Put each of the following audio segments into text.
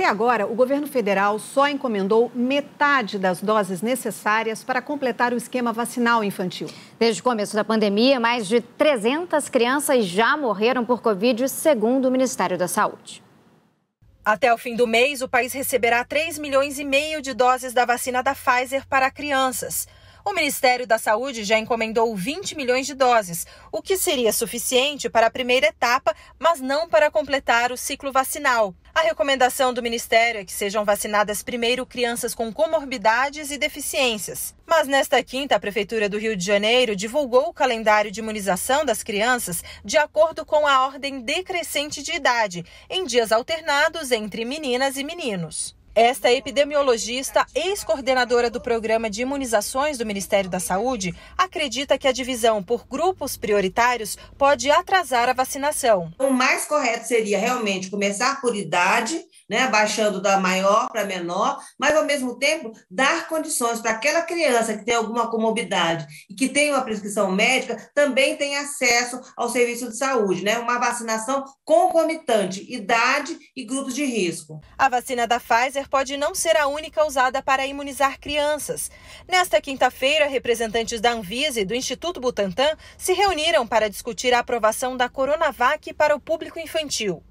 Até agora, o governo federal só encomendou metade das doses necessárias para completar o esquema vacinal infantil. Desde o começo da pandemia, mais de 300 crianças já morreram por Covid, segundo o Ministério da Saúde. Até o fim do mês, o país receberá 3 milhões e meio de doses da vacina da Pfizer para crianças. O Ministério da Saúde já encomendou 20 milhões de doses, o que seria suficiente para a primeira etapa, mas não para completar o ciclo vacinal. A recomendação do Ministério é que sejam vacinadas primeiro crianças com comorbidades e deficiências. Mas nesta quinta, a Prefeitura do Rio de Janeiro divulgou o calendário de imunização das crianças de acordo com a ordem decrescente de idade, em dias alternados entre meninas e meninos. Esta epidemiologista, ex-coordenadora do programa de imunizações do Ministério da Saúde, acredita que a divisão por grupos prioritários pode atrasar a vacinação. O mais correto seria realmente começar por idade, né, baixando da maior para menor, mas ao mesmo tempo dar condições para aquela criança que tem alguma comorbidade e que tem uma prescrição médica também tem acesso ao serviço de saúde, né? Uma vacinação concomitante, idade e grupos de risco. A vacina da Pfizer Pfizer pode não ser a única usada para imunizar crianças. Nesta quinta-feira, representantes da Anvisa e do Instituto Butantan se reuniram para discutir a aprovação da Coronavac para o público infantil.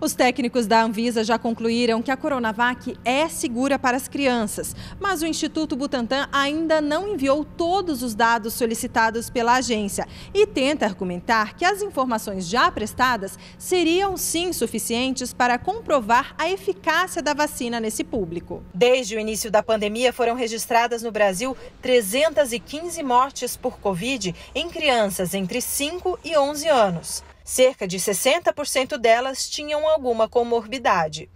Os técnicos da Anvisa já concluíram que a Coronavac é segura para as crianças, mas o Instituto Butantan ainda não enviou todos os dados solicitados pela agência e tenta argumentar que as informações já prestadas seriam sim suficientes para comprovar a eficácia da vacina nesse público. Desde o início da pandemia foram registradas no Brasil 315 mortes por Covid em crianças entre 5 e 11 anos. Cerca de 60% delas tinham alguma comorbidade.